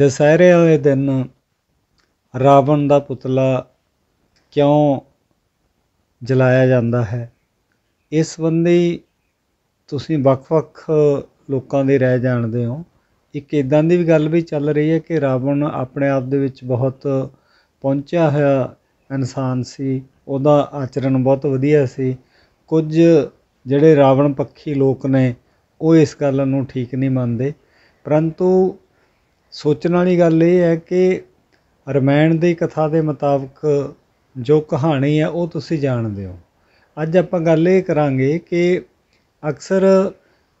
ਦਸਹਿਰੇ ਵਾਲੇ ਦਿਨ ਰਾਵਣ ਦਾ ਪੁਤਲਾ ਕਿਉਂ ਜਲਾਇਆ ਜਾਂਦਾ ਹੈ ਇਸ ਸੰਬੰਧੀ ਤੁਸੀਂ ਵੱਖ-ਵੱਖ ਲੋਕਾਂ ਦੇ ਰਹਿ ਜਾਣਦੇ ਹੋ ਇੱਕ ਇਦਾਂ ਦੀ ਵੀ ਗੱਲ ਵੀ ਚੱਲ ਰਹੀ ਹੈ ਕਿ ਰਾਵਣ ਆਪਣੇ ਆਪ ਦੇ ਵਿੱਚ ਬਹੁਤ ਪਹੁੰਚਿਆ ਹੋਇਆ ਇਨਸਾਨ ਸੀ ਉਹਦਾ ਆਚਰਣ ਬਹੁਤ ਵਧੀਆ ਸੀ ਕੁਝ ਜਿਹੜੇ ਰਾਵਣ ਪੱਖੀ ਲੋਕ ਨੇ ਉਹ ਇਸ ਗੱਲ ਨੂੰ ਠੀਕ ਨਹੀਂ ਮੰਨਦੇ ਪਰੰਤੂ ਸੋਚਣ ਵਾਲੀ ਗੱਲ ਇਹ ਹੈ ਕਿ ਰਮਾਇਣ ਦੀ ਕਥਾ ਦੇ ਮੁਤਾਬਕ ਜੋ ਕਹਾਣੀ ਹੈ ਉਹ ਤੁਸੀਂ ਜਾਣਦੇ ਹੋ ਅੱਜ ਆਪਾਂ ਗੱਲ ਇਹ ਕਰਾਂਗੇ ਕਿ ਅਕਸਰ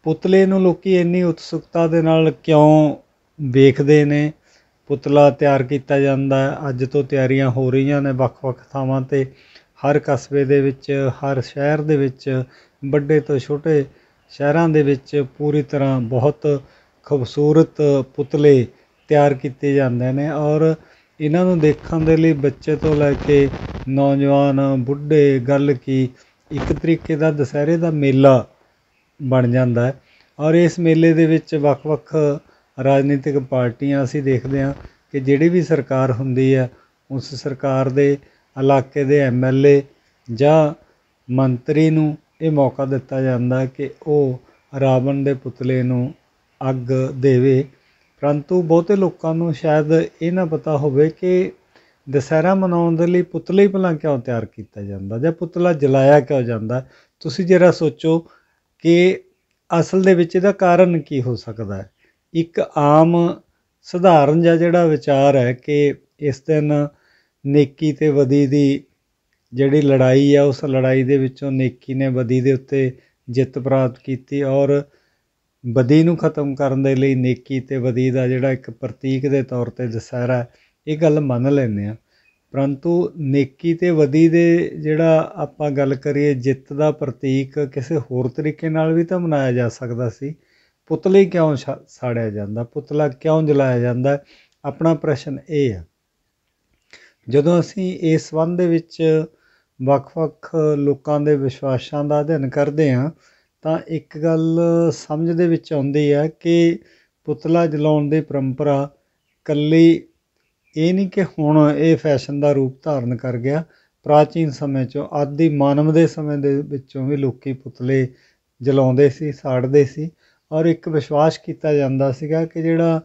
ਪੁਤਲੇ ਨੂੰ ਲੋਕੀ ਇੰਨੀ ਉਤਸੁਕਤਾ ਦੇ ਨਾਲ ਕਿਉਂ ਵੇਖਦੇ ਨੇ ਪੁਤਲਾ ਤਿਆਰ ਕੀਤਾ ਜਾਂਦਾ ਅੱਜ ਤੋਂ ਤਿਆਰੀਆਂ ਹੋ ਰਹੀਆਂ ਨੇ ਵੱਖ-ਵੱਖ ਥਾਵਾਂ ਤੇ ਹਰ ਕਸਬੇ ਦੇ ਵਿੱਚ ਹਰ ਸ਼ਹਿਰ ਦੇ ਵਿੱਚ ਵੱਡੇ ਤੋਂ ਛੋਟੇ ਸ਼ਹਿਰਾਂ ਦੇ ਵਿੱਚ ਪੂਰੀ ਤਰ੍ਹਾਂ ਬਹੁਤ ਖੂਬਸੂਰਤ ਪੁਤਲੇ ਤਿਆਰ ਕੀਤੇ ਜਾਂਦੇ ਨੇ ਔਰ ਇਹਨਾਂ ਨੂੰ ਦੇਖਣ ਦੇ ਲਈ ਬੱਚੇ ਤੋਂ ਲੈ ਕੇ ਨੌਜਵਾਨ ਬੁੱਢੇ ਗੱਲ ਕੀ ਇੱਕ ਤਰੀਕੇ ਦਾ ਦੁਸਹਿਰੇ ਦਾ ਮੇਲਾ ਬਣ ਜਾਂਦਾ ਹੈ ਔਰ ਇਸ ਮੇਲੇ ਦੇ ਵਿੱਚ ਵੱਖ-ਵੱਖ ਰਾਜਨੀਤਿਕ ਪਾਰਟੀਆਂ ਅਸੀਂ ਦੇਖਦੇ ਹਾਂ ਕਿ ਜਿਹੜੀ ਵੀ ਸਰਕਾਰ ਹੁੰਦੀ ਹੈ ਉਸ ਸਰਕਾਰ ਦੇ ਇਲਾਕੇ ਦੇ ਐਮਐਲਏ ਜਾਂ ਮੰਤਰੀ ਨੂੰ ਇਹ ਮੌਕਾ ਦਿੱਤਾ ਜਾਂਦਾ ਕਿ ਉਹ ਰਾਵਣ ਦੇ ਪੁਤਲੇ ਨੂੰ ਅੱਗ ਦੇਵੇ ਪਰੰਤੂ ਬਹੁਤੇ ਲੋਕਾਂ ਨੂੰ ਸ਼ਾਇਦ ਇਹ ਨਾ ਪਤਾ ਹੋਵੇ ਕਿ ਦਸਹਿਰਾ ਮਨਾਉਣ ਦੇ ਲਈ ਪੁਤਲੇ ਹੀ ਭਲਾ ਕਿਉਂ ਤਿਆਰ ਕੀਤਾ ਜਾਂਦਾ ਜਾਂ ਪੁਤਲਾ ਜਲਾਇਆ ਕਿਉਂ ਜਾਂਦਾ ਤੁਸੀਂ ਜਰਾ ਸੋਚੋ ਕਿ ਅਸਲ ਦੇ ਵਿੱਚ ਇਹਦਾ ਕਾਰਨ ਕੀ ਹੋ ਸਕਦਾ ਹੈ ਇੱਕ ਆਮ ਸਧਾਰਨ ਜਿਹਾ ਜਿਹੜਾ ਵਿਚਾਰ ਹੈ ਕਿ ਇਸ ਦਿਨ ਨੇਕੀ ਤੇ ਬਦੀ ਦੀ ਜਿਹੜੀ ਲੜਾਈ ਹੈ ਉਸ ਲੜਾਈ ਦੇ ਵਿੱਚੋਂ ਨੇਕੀ ਨੇ ਬਦੀ ਦੇ ਉੱਤੇ ਜਿੱਤ ਪ੍ਰਾਪਤ ਕੀਤੀ ਔਰ ਬਦੀ ਨੂੰ ਖਤਮ ਕਰਨ ਦੇ ਲਈ ਨੇਕੀ ਤੇ ਬਦੀ ਦਾ ਜਿਹੜਾ ਇੱਕ ਪ੍ਰਤੀਕ ਦੇ ਤੌਰ ਤੇ ਦਸਹਿਰਾ ਇਹ ਗੱਲ ਮੰਨ ਲੈਂਦੇ ਆ ਪਰੰਤੂ ਨੇਕੀ ਤੇ ਬਦੀ ਦੇ ਜਿਹੜਾ ਆਪਾਂ ਗੱਲ ਕਰੀਏ ਜਿੱਤ ਦਾ ਪ੍ਰਤੀਕ ਕਿਸੇ ਹੋਰ ਤਰੀਕੇ ਨਾਲ ਵੀ ਤਾਂ ਮਨਾਇਆ ਜਾ ਸਕਦਾ ਸੀ ਪੁਤਲੇ ਕਿਉਂ ਸਾੜਿਆ ਜਾਂਦਾ ਪੁਤਲਾ ਕਿਉਂ ਜਲਾਇਆ ਜਾਂਦਾ ਆਪਣਾ ਪ੍ਰਸ਼ਨ ਇਹ ਆ ਜਦੋਂ ਅਸੀਂ ਇਸ ਸੰਬੰਧ ਦੇ ਵਿੱਚ ਵੱਖ-ਵੱਖ ਲੋਕਾਂ ਦੇ ਵਿਸ਼ਵਾਸਾਂ ਦਾ ਅਧਿਐਨ ਕਰਦੇ ਹਾਂ ਤਾਂ ਇੱਕ ਗੱਲ ਸਮਝ ਦੇ ਵਿੱਚ ਆਉਂਦੀ ਹੈ ਕਿ ਪੁਤਲਾ ਜਲਾਉਣ ਦੀ ਪਰੰਪਰਾ ਕੱਲੀ ਇਹ ਨਹੀਂ ਕਿ ਹੁਣ ਇਹ ਫੈਸ਼ਨ ਦਾ ਰੂਪ ਧਾਰਨ ਕਰ ਗਿਆ ਪ੍ਰਾਚੀਨ ਸਮੇਂ 'ਚੋਂ ਆਦਿ ਮਾਨਵ ਦੇ ਸਮੇਂ ਦੇ ਵਿੱਚੋਂ ਵੀ ਲੋਕੀ ਪੁਤਲੇ ਜਲਾਉਂਦੇ ਸੀ ਸਾੜਦੇ ਸੀ ਔਰ ਇੱਕ ਵਿਸ਼ਵਾਸ ਕੀਤਾ ਜਾਂਦਾ ਸੀਗਾ ਕਿ ਜਿਹੜਾ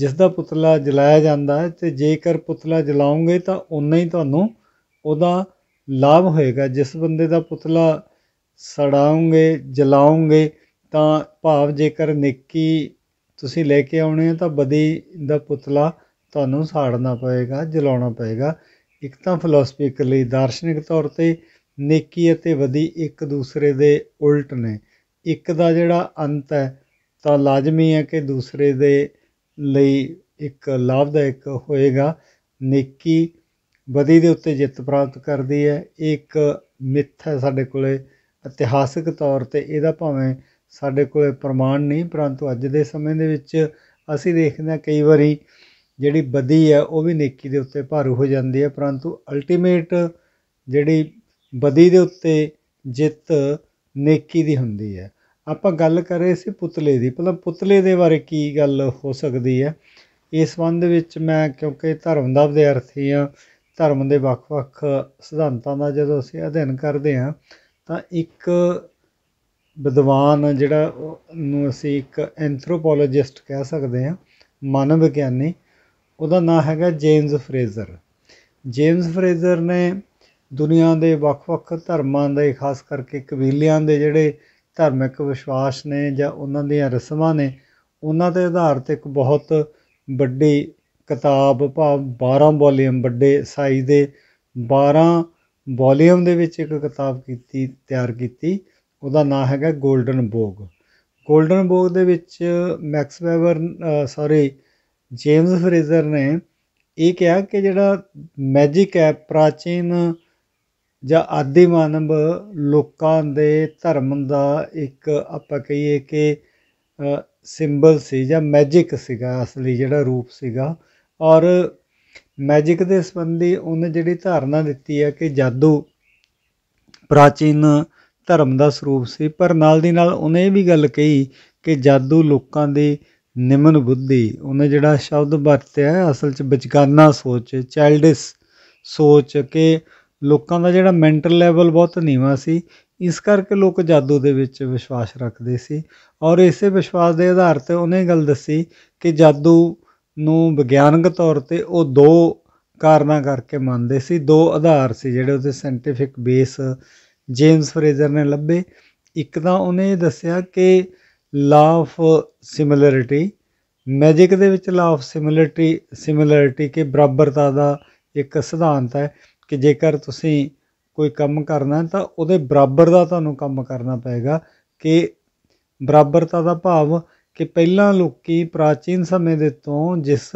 ਜਿਸ ਦਾ ਪੁਤਲਾ ਜਲਾਇਆ ਜਾਂਦਾ ਹੈ ਤੇ ਜੇਕਰ ਪੁਤਲਾ ਜਲਾਉਂਗੇ ਤਾਂ ਉਨਾ ਹੀ ਤੁਹਾਨੂੰ ਉਹਦਾ ਲਾਭ ਹੋਏਗਾ ਜਿਸ ਬੰਦੇ ਦਾ ਪੁਤਲਾ ਸੜਾਉਂਗੇ ਜਲਾਉਂਗੇ ਤਾਂ ਭਾਵ ਜੇਕਰ ਨੇਕੀ ਤੁਸੀਂ ਲੈ ਕੇ ਆਉਣੇ ਤਾਂ ਬਦੀ ਦਾ ਪੁਤਲਾ ਤੁਹਾਨੂੰ ਸਾੜਨਾ ਪਏਗਾ ਜਲਾਉਣਾ ਪਏਗਾ ਇੱਕ ਤਾਂ ਫਿਲਾਸਫੀਕਲੀ ਦਾਰਸ਼ਨਿਕ ਤੌਰ ਤੇ ਨੇਕੀ ਅਤੇ ਬਦੀ ਇੱਕ ਦੂਸਰੇ ਦੇ ਉਲਟ ਨੇ ਇੱਕ ਦਾ ਜਿਹੜਾ ਅੰਤ ਹੈ ਤਾਂ ਲਾਜ਼ਮੀ ਹੈ ਕਿ ਦੂਸਰੇ ਦੇ ਲਈ ਇੱਕ ਲਾਭਦਾਇਕ ਹੋਏਗਾ ਨੇਕੀ ਬਦੀ ਦੇ ਉੱਤੇ ਜਿੱਤ ਪ੍ਰਾਪਤ ਕਰਦੀ ਹੈ ਇਹ ਇੱਕ ਮਿੱਥ ਹੈ ਸਾਡੇ ਕੋਲੇ ਇਤਿਹਾਸਿਕ ਤੌਰ 'ਤੇ ਇਹਦਾ ਭਾਵੇਂ ਸਾਡੇ ਕੋਲੇ ਪ੍ਰਮਾਣ ਨਹੀਂ ਪਰੰਤੂ ਅੱਜ ਦੇ ਸਮੇਂ ਦੇ ਵਿੱਚ ਅਸੀਂ ਦੇਖਦੇ ਹਾਂ ਕਈ ਵਾਰੀ ਜਿਹੜੀ ਬਦੀ ਹੈ ਉਹ ਵੀ ਨੇਕੀ ਦੇ ਉੱਤੇ ਭਾਰੂ ਹੋ ਜਾਂਦੀ ਹੈ ਪਰੰਤੂ ਅਲਟੀਮੇਟ ਜਿਹੜੀ ਬਦੀ ਦੇ ਉੱਤੇ ਜਿੱਤ ਨੇਕੀ ਦੀ ਹੁੰਦੀ ਹੈ ਆਪਾਂ ਗੱਲ ਕਰ ਰਹੇ ਸੀ ਪੁਤਲੇ ਦੀ ਮਤਲਬ ਪੁਤਲੇ ਦੇ ਬਾਰੇ ਕੀ ਗੱਲ ਹੋ ਸਕਦੀ ਹੈ ਇਸ ਸੰਬੰਧ ਵਿੱਚ ਮੈਂ ਕਿਉਂਕਿ ਧਰਮ ਦਾ ਵਿਦਿਆਰਥੀ ਹਾਂ ਧਰਮ ਦੇ ਵੱਖ-ਵੱਖ ਸਿਧਾਂਤਾਂ ਦਾ ਜਦੋਂ ਅਸੀਂ ਅਧਿਐਨ ਕਰਦੇ ਹਾਂ ਤਾਂ ਇੱਕ ਵਿਦਵਾਨ ਜਿਹੜਾ ਨੂੰ ਅਸੀਂ ਇੱਕ ਐਂਥਰੋਪੋਲੋਜਿਸਟ ਕਹਿ ਸਕਦੇ ਹਾਂ ਮਾਨਵ ਵਿਗਿਆਨੀ ਉਹਦਾ ਨਾਮ ਹੈਗਾ ਜੇਮਸ ਫਰੇਜ਼ਰ ਜੇਮਸ ਫਰੇਜ਼ਰ ਨੇ ਦੁਨੀਆ ਦੇ ਵੱਖ-ਵੱਖ ਧਰਮਾਂ ਦੇ ਖਾਸ ਕਰਕੇ ਕਬੀਲਿਆਂ ਦੇ ਜਿਹੜੇ ਧਾਰਮਿਕ ਵਿਸ਼ਵਾਸ ਨੇ ਜਾਂ ਉਹਨਾਂ ਦੀਆਂ ਰਸਮਾਂ ਨੇ ਉਹਨਾਂ ਦੇ ਆਧਾਰ ਤੇ ਇੱਕ ਬਹੁਤ ਵੱਡੀ ਕਿਤਾਬ ਭਾਵ 12 ਵੋਲੀਅਮ ਵੱਡੇ ਸਾਈਜ਼ ਦੇ 12 ਵੋਲੀਅਮ ਦੇ ਵਿੱਚ ਇੱਕ ਕਿਤਾਬ ਕੀਤੀ ਤਿਆਰ ਕੀਤੀ ਉਹਦਾ ਨਾਮ ਹੈਗਾ 골ਡਨ ਬੋਗ 골ਡਨ ਬੋਗ ਦੇ ਵਿੱਚ Max Weber sorry James Frazer ਨੇ ਇਹ ਕਿਹਾ ਕਿ ਜਿਹੜਾ ਮੈਜਿਕ ਹੈ ਪ੍ਰਾਚੀਨ ਜਾਂ ਆਦੀ ਮਾਨਵ ਲੋਕਾਂ ਦੇ ਧਰਮ ਦਾ ਇੱਕ ਆਪਾਂ ਕਹੀਏ ਕਿ ਸਿੰਬਲ ਸੀ ਜਾਂ ਮੈਜਿਕ ਸੀਗਾ ਅਸਲੀ ਜਿਹੜਾ ਰੂਪ ਸੀਗਾ ਔਰ ਮੈਜਿਕ ਦੇ ਸੰਬੰਧੀ ਉਹਨੇ ਜਿਹੜੀ ਧਾਰਨਾ ਦਿੱਤੀ ਹੈ ਕਿ ਜਾਦੂ ਪ੍ਰਾਚੀਨ ਧਰਮ ਦਾ ਸਰੂਪ ਸੀ ਪਰ ਨਾਲ ਦੀ ਨਾਲ ਉਹਨੇ ਇਹ ਵੀ ਗੱਲ ਕਹੀ ਕਿ ਜਾਦੂ ਲੋਕਾਂ ਦੀ ਨਿਮਨ ਬੁੱਧੀ ਉਹਨੇ ਜਿਹੜਾ ਸ਼ਬਦ ਵਰਤਿਆ ਹੈ ਅਸਲ 'ਚ ਬਚਕਾਨਾ ਸੋਚ ਚਾਈਲਡਿਸ ਸੋਚ ਕਿ ਲੋਕਾਂ ਦਾ ਜਿਹੜਾ ਮੈਂਟਲ ਲੈਵਲ ਬਹੁਤ ਨੀਵਾ ਸੀ ਇਸ ਕਰਕੇ ਲੋਕ ਜਾਦੂ ਦੇ ਵਿੱਚ ਵਿਸ਼ਵਾਸ ਰੱਖਦੇ ਸੀ ਔਰ ਇਸੇ ਵਿਸ਼ਵਾਸ ਦੇ ਆਧਾਰ ਤੇ ਉਹਨੇ ਗੱਲ ਦੱਸੀ ਕਿ ਜਾਦੂ ਨੂੰ ਵਿਗਿਆਨਕ ਤੌਰ ਤੇ ਉਹ ਦੋ ਕਾਰਨਾਂ ਕਰਕੇ ਮੰਨਦੇ ਸੀ ਦੋ ਆਧਾਰ ਸੀ ਜਿਹੜੇ ਉਹਦੇ ਸੈਂਟੀਫਿਕ ਬੇਸ ਜੇਮਸ ਫਰੇਜ਼ਰ ਨੇ ਲੱਭੇ ਇੱਕ ਤਾਂ ਉਹਨੇ ਦੱਸਿਆ ਕਿ ਲਾ ਆਫ ਸਿਮਿਲਰਿਟੀ ਮੈਜਿਕ ਦੇ ਵਿੱਚ ਲਾ ਆਫ ਸਿਮਿਲਰਿਟੀ ਸਿਮਿਲਰਿਟੀ ਕੇ ਬਰਾਬਰਤਾ ਦਾ ਇੱਕ ਸਿਧਾਂਤ ਹੈ ਕਿ ਜੇਕਰ ਤੁਸੀਂ ਕੋਈ ਕੰਮ ਕਰਨਾ ਤਾਂ ਉਹਦੇ ਬਰਾਬਰ ਦਾ ਤੁਹਾਨੂੰ ਕੰਮ ਕਰਨਾ ਪਏਗਾ ਕਿ ਬਰਾਬਰਤਾ ਦਾ ਭਾਵ ਕਿ ਪਹਿਲਾਂ ਲੋਕੀ ਪ੍ਰਾਚੀਨ ਸਮੇਂ ਦੇ ਤੋਂ ਜਿਸ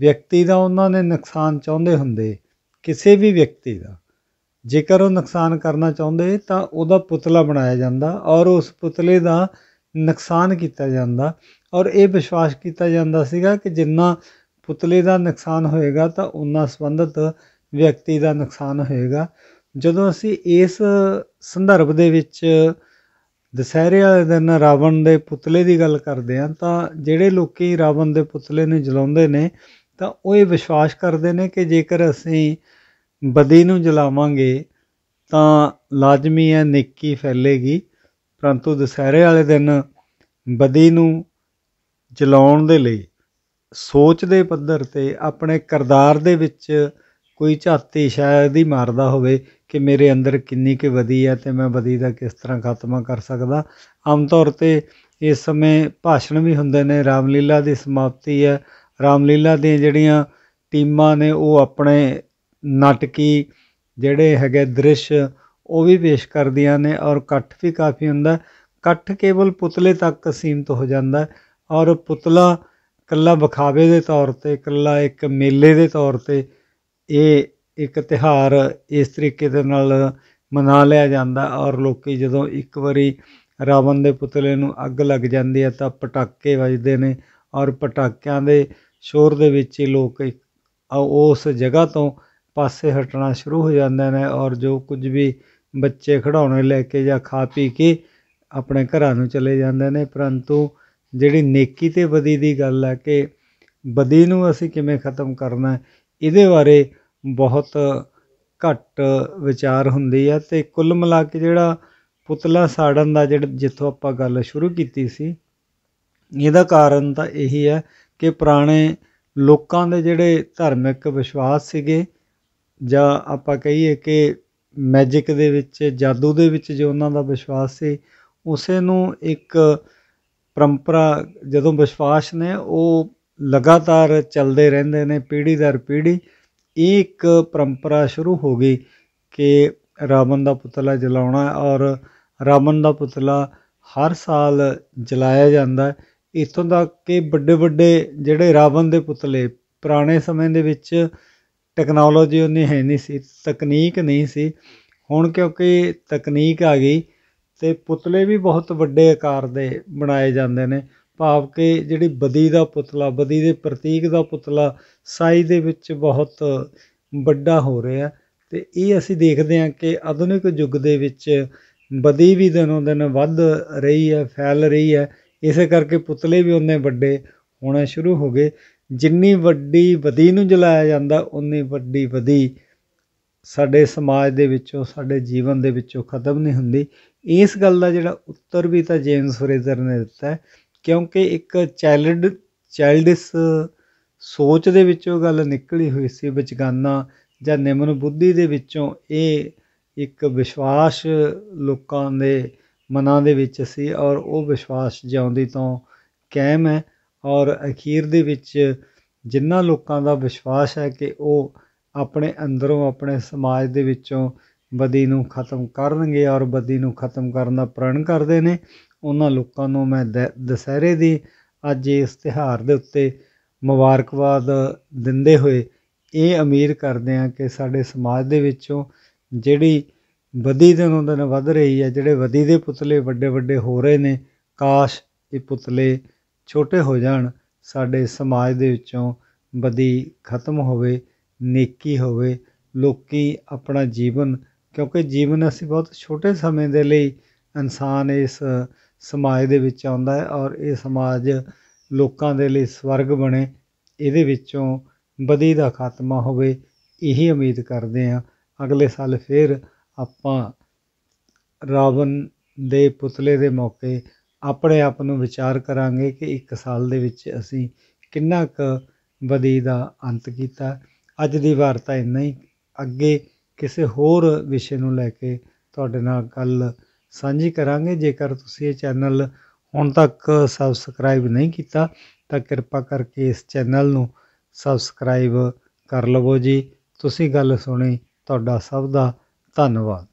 ਵਿਅਕਤੀ ਦਾ ਉਹਨਾਂ ਨੇ ਨੁਕਸਾਨ ਚਾਹੁੰਦੇ ਹੁੰਦੇ ਕਿਸੇ ਵੀ ਵਿਅਕਤੀ ਦਾ ਜੇਕਰ ਉਹ ਨੁਕਸਾਨ ਕਰਨਾ ਚਾਹੁੰਦੇ ਤਾਂ ਉਹਦਾ ਪੁਤਲਾ ਬਣਾਇਆ ਜਾਂਦਾ ਔਰ ਉਸ ਪੁਤਲੇ ਦਾ ਨੁਕਸਾਨ ਕੀਤਾ ਜਾਂਦਾ ਔਰ ਇਹ ਵਿਸ਼ਵਾਸ ਕੀਤਾ ਜਾਂਦਾ ਸੀਗਾ ਕਿ ਜਿੰਨਾ ਪੁਤਲੇ ਦਾ ਨੁਕਸਾਨ ਹੋਏਗਾ ਤਾਂ ਉਹਨਾਂ ਸੰਬੰਧਿਤ ਵਿਅਕਤੀ ਦਾ ਨੁਕਸਾਨ ਹੋਏਗਾ ਜਦੋਂ ਅਸੀਂ ਇਸ ਸੰਦਰਭ ਦੇ ਵਿੱਚ ਦਸਹਿਰੇ ਵਾਲੇ ਦਿਨ ਰਾਵਣ ਦੇ ਪੁਤਲੇ ਦੀ ਗੱਲ ਕਰਦੇ ਆ ਤਾਂ ਜਿਹੜੇ ਲੋਕੀ ਰਾਵਣ ਦੇ ਪੁਤਲੇ ਨੂੰ ਜਲਾਉਂਦੇ ਨੇ ਤਾਂ ਉਹ ਇਹ ਵਿਸ਼ਵਾਸ ਕਰਦੇ ਨੇ ਕਿ ਜੇਕਰ ਅਸੀਂ ਬਦੀ ਨੂੰ ਜਲਾਵਾਂਗੇ ਤਾਂ ਲਾਜ਼ਮੀ ਹੈ ਨੇਕੀ ਫੈਲੇਗੀ ਪਰੰਤੂ ਦਸਹਿਰੇ ਵਾਲੇ ਦਿਨ ਬਦੀ ਨੂੰ ਜਲਾਉਣ ਦੇ ਲਈ ਸੋਚ ਦੇ ਪੱਧਰ ਤੇ ਆਪਣੇ ਕਰਦਾਰ ਦੇ ਵਿੱਚ ਕੋਈ ਝਾਤੀ ਸ਼ਾਇਦ ਹੀ ਮਾਰਦਾ ਹੋਵੇ ਕਿ ਮੇਰੇ ਅੰਦਰ ਕਿੰਨੀ ਕੁ ਵਧੀ ਹੈ ਤੇ ਮੈਂ ਬਦੀ ਦਾ ਕਿਸ ਤਰ੍ਹਾਂ ਖਾਤਮਾ ਕਰ ਸਕਦਾ ਆਮ ਤੌਰ 'ਤੇ ਇਸ ਸਮੇਂ ਭਾਸ਼ਣ ਵੀ ਹੁੰਦੇ ਨੇ ਰਾਮਲੀਲਾ ਦੀ ਸਮਾਪਤੀ ਹੈ ਰਾਮਲੀਲਾ ਦੀਆਂ ਜਿਹੜੀਆਂ ਟੀਮਾਂ ਨੇ ਉਹ ਆਪਣੇ ਨਾਟਕੀ ਜਿਹੜੇ ਹੈਗੇ ਦ੍ਰਿਸ਼ ਉਹ ਵੀ ਪੇਸ਼ ਕਰਦੀਆਂ ਨੇ ਔਰ ਇਕੱਠ ਵੀ ਕਾਫੀ ਹੁੰਦਾ ਇਕੱਠ ਕੇਵਲ ਪੁਤਲੇ ਤੱਕ ਸੀਮਤ ਹੋ ਜਾਂਦਾ ਔਰ ਪੁਤਲਾ ਕੱਲਾ ਵਿਖਾਵੇ ਦੇ ਤੌਰ ਤੇ ਕੱਲਾ ਇੱਕ ਮੇਲੇ ਦੇ ਤੌਰ ਤੇ ਇਹ ਇੱਕ ਤਿਹਾਰ ਇਸ ਤਰੀਕੇ ਦੇ ਨਾਲ ਮਨਾ ਲਿਆ ਜਾਂਦਾ ਔਰ ਲੋਕੀ ਜਦੋਂ ਇੱਕ ਵਾਰੀ ਰਾਵਣ ਦੇ ਪੁਤਲੇ ਨੂੰ ਅੱਗ ਲੱਗ ਜਾਂਦੀ ਹੈ ਤਾਂ ਪਟਾਕੇ ਵੱਜਦੇ ਨੇ ਔਰ ਪਟਾਕਿਆਂ ਦੇ ਸ਼ੋਰ ਦੇ ਵਿੱਚ ਹੀ ਲੋਕ ਉਸ ਜਗ੍ਹਾ ਤੋਂ ਪਾਸੇ ਹਟਣਾ ਸ਼ੁਰੂ ਹੋ ਜਾਂਦੇ ਨੇ ਔਰ ਜੋ ਕੁਝ ਵੀ ਬੱਚੇ ਖਿਡਾਉਣੇ ਲੈ ਕੇ ਜਾਂ ਖਾ ਪੀ ਕੇ ਆਪਣੇ ਘਰਾਂ ਨੂੰ ਚਲੇ ਜਾਂਦੇ ਨੇ ਪਰੰਤੂ ਜਿਹੜੀ ਨੇਕੀ ਤੇ ਬਦੀ ਦੀ ਗੱਲ ਹੈ ਕਿ ਬਦੀ ਨੂੰ ਅਸੀਂ ਕਿਵੇਂ ਖਤਮ ਕਰਨਾ ਇਹਦੇ ਬਾਰੇ ਬਹੁਤ ਘੱਟ ਵਿਚਾਰ ਹੁੰਦੀ ਆ ਤੇ ਕੁੱਲ ਮਿਲਾ ਕੇ ਜਿਹੜਾ ਪੁਤਲਾ ਸਾੜਨ ਦਾ ਜਿਹੜਾ ਜਿੱਥੋਂ ਆਪਾਂ ਗੱਲ ਸ਼ੁਰੂ ਕੀਤੀ ਸੀ ਇਹਦਾ ਕਾਰਨ ਤਾਂ ਇਹੀ ਹੈ ਕਿ ਪੁਰਾਣੇ ਲੋਕਾਂ ਦੇ ਜਿਹੜੇ ਧਾਰਮਿਕ ਵਿਸ਼ਵਾਸ ਸੀਗੇ ਜਾਂ ਆਪਾਂ ਕਹੀਏ ਕਿ ਮੈਜਿਕ ਦੇ ਵਿੱਚ ਜਾਦੂ ਦੇ ਵਿੱਚ ਜੋ ਉਹਨਾਂ ਦਾ ਵਿਸ਼ਵਾਸ ਸੀ ਉਸੇ ਨੂੰ ਇੱਕ ਪਰੰਪਰਾ ਜਦੋਂ ਵਿਸ਼ਵਾਸ ਨੇ ਉਹ ਲਗਾਤਾਰ ਚੱਲਦੇ ਰਹਿੰਦੇ ਨੇ ਪੀੜ੍ਹੀ ਦਰ ਪੀੜ੍ਹੀ ਇੱਕ ਪਰੰਪਰਾ ਸ਼ੁਰੂ ਹੋ ਗਈ ਕਿ ਰਾਵਣ ਦਾ ਪੁਤਲਾ ਜਲਾਉਣਾ ਔਰ ਰਾਵਣ ਦਾ ਪੁਤਲਾ ਹਰ ਸਾਲ ਜਲਾਇਆ ਜਾਂਦਾ ਇਥੋਂ ਦਾ ਕਿ ਵੱਡੇ ਵੱਡੇ ਜਿਹੜੇ ਰਾਵਣ ਦੇ ਪੁਤਲੇ ਪੁਰਾਣੇ ਸਮੇਂ ਦੇ ਵਿੱਚ ਟੈਕਨੋਲੋਜੀ ਉਨੀ ਹੈ ਨਹੀਂ ਸੀ ਤਕਨੀਕ ਨਹੀਂ ਸੀ ਹੁਣ ਕਿਉਂਕਿ ਤਕਨੀਕ ਆ ਗਈ ਤੇ ਪੁਤਲੇ ਵੀ ਬਹੁਤ ਵੱਡੇ ਆਕਾਰ ਦੇ ਬਣਾਏ ਜਾਂਦੇ ਨੇ ਭਾਵ ਕਿ ਜਿਹੜੀ ਬਦੀ ਦਾ ਪੁਤਲਾ ਬਦੀ ਦੇ ਪ੍ਰਤੀਕ ਦਾ ਪੁਤਲਾ ਸਾਈ ਦੇ ਵਿੱਚ ਬਹੁਤ ਵੱਡਾ ਹੋ ਰਿਹਾ ਤੇ ਇਹ ਅਸੀਂ ਦੇਖਦੇ ਹਾਂ ਕਿ ਆਧੁਨਿਕ ਯੁੱਗ ਦੇ ਵਿੱਚ ਬਦੀ ਵੀ ਦਿਨੋਂ ਦਿਨ ਵੱਧ ਰਹੀ ਹੈ ਫੈਲ ਰਹੀ ਹੈ ਇਸੇ ਕਰਕੇ ਪੁਤਲੇ ਵੀ ਉਹਨੇ ਵੱਡੇ ਹੋਣਾ ਸ਼ੁਰੂ ਹੋ ਗਏ ਜਿੰਨੀ ਵੱਡੀ ਬਦੀ ਨੂੰ ਜਲਾਇਆ ਜਾਂਦਾ ਉਨੀ ਵੱਡੀ ਬਦੀ ਸਾਡੇ ਸਮਾਜ ਦੇ ਵਿੱਚੋਂ ਸਾਡੇ ਜੀਵਨ ਦੇ ਵਿੱਚੋਂ ਖਤਮ ਨਹੀਂ ਹੁੰਦੀ ਇਸ ਗੱਲ ਦਾ ਜਿਹੜਾ ਉੱਤਰ ਵੀ ਤਾਂ ਜੇਮਸ ਫਰੇਜ਼ਰ ਨੇ ਦਿੱਤਾ ਹੈ ਕਿਉਂਕਿ ਇੱਕ ਚਾਈਲਡ ਚਾਈਲਡਿਸ ਸੋਚ ਦੇ ਵਿੱਚੋਂ ਗੱਲ ਨਿਕਲੀ ਹੋਈ ਸੀ ਬਚਗਾਨਾ ਜਾਂ ਨਿਮਨ ਬੁੱਧੀ ਦੇ ਵਿੱਚੋਂ ਇਹ ਇੱਕ ਵਿਸ਼ਵਾਸ ਲੋਕਾਂ ਦੇ ਮਨਾਂ ਦੇ ਵਿੱਚ ਸੀ ਔਰ ਉਹ ਵਿਸ਼ਵਾਸ ਜਿਉਂਦੀ ਤੋਂ ਕਾਇਮ ਹੈ ਔਰ ਅਖੀਰ ਦੇ ਵਿੱਚ ਜਿਨ੍ਹਾਂ ਲੋਕਾਂ ਦਾ ਵਿਸ਼ਵਾਸ ਹੈ ਕਿ ਉਹ ਆਪਣੇ ਅੰਦਰੋਂ ਆਪਣੇ ਸਮਾਜ ਦੇ ਵਿੱਚੋਂ ਬਦੀ ਨੂੰ ਖਤਮ ਕਰਨਗੇ ਔਰ ਬਦੀ ਨੂੰ ਖਤਮ ਕਰਨ ਦਾ ਪ੍ਰਣ ਕਰਦੇ ਨੇ ਉਹਨਾਂ ਲੋਕਾਂ ਨੂੰ ਮੈਂ ਦੁਸਹਿਰੇ ਦੀ ਅੱਜ ਇਸ ਤਿਹਾਰ ਦੇ ਉੱਤੇ ਮੁਬਾਰਕਬਾਦ ਦਿੰਦੇ ਹੋਏ ਇਹ ਅਮੀਰ ਕਰਦੇ ਆ ਕਿ ਸਾਡੇ ਸਮਾਜ ਦੇ ਵਿੱਚੋਂ ਜਿਹੜੀ ਵਧੀ ਦਿਨੋਂ ਦਿਨ ਵੱਧ ਰਹੀ ਹੈ ਜਿਹੜੇ ਵਧੀ ਦੇ ਪੁਤਲੇ ਵੱਡੇ ਵੱਡੇ ਹੋ ਰਹੇ ਨੇ ਕਾਸ਼ ਇਹ ਪੁਤਲੇ ਛੋਟੇ ਹੋ ਜਾਣ ਸਾਡੇ ਸਮਾਜ ਦੇ ਵਿੱਚੋਂ ਵਧੀ ਖਤਮ ਹੋਵੇ ਨੇਕੀ ਹੋਵੇ ਲੋਕੀ ਆਪਣਾ ਜੀਵਨ ਕਿਉਂਕਿ ਜੀਵਨ ਅਸੀਂ ਬਹੁਤ ਛੋਟੇ ਸਮੇਂ ਦੇ ਲਈ ਇਨਸਾਨ ਇਸ ਸਮਾਜ ਦੇ ਵਿੱਚ ਆਉਂਦਾ ਹੈ ਔਰ ਇਹ ਸਮਾਜ ਲੋਕਾਂ ਦੇ ਲਈ ਸਵਰਗ ਬਣੇ ਇਹਦੇ ਵਿੱਚੋਂ ਬਦੀ ਦਾ ਖਾਤਮਾ ਹੋਵੇ ਇਹੀ ਉਮੀਦ ਕਰਦੇ ਆ ਅਗਲੇ ਸਾਲ ਫਿਰ ਆਪਾਂ ਰਾਵਣ ਦੇ ਪੁਤਲੇ ਦੇ ਮੌਕੇ ਆਪਣੇ ਆਪ ਨੂੰ ਵਿਚਾਰ ਕਰਾਂਗੇ ਕਿ ਇੱਕ ਸਾਲ ਦੇ ਵਿੱਚ ਅਸੀਂ ਕਿੰਨਾ ਕੁ ਬਦੀ ਦਾ ਅੰਤ ਕੀਤਾ ਅੱਜ ਦੀ ਵਾਰਤਾ ਇੰਨਾ ਹੀ ਅੱਗੇ ਕਿਸੇ ਹੋਰ ਵਿਸ਼ੇ ਨੂੰ ਲੈ ਕੇ ਤੁਹਾਡੇ ਨਾਲ ਗੱਲ ਸਾਂਝੀ ਕਰਾਂਗੇ ਜੇਕਰ ਤੁਸੀਂ ਇਹ ਚੈਨਲ ਹੁਣ ਤੱਕ ਸਬਸਕ੍ਰਾਈਬ ਨਹੀਂ ਕੀਤਾ ਤਾਂ ਕਿਰਪਾ ਕਰਕੇ ਇਸ ਚੈਨਲ ਨੂੰ ਸਬਸਕ੍ਰਾਈਬ ਕਰ ਲਵੋ ਜੀ ਤੁਸੀਂ ਗੱਲ ਸੁਣੀ ਤੁਹਾਡਾ ਸਭ ਦਾ ਧੰਨਵਾਦ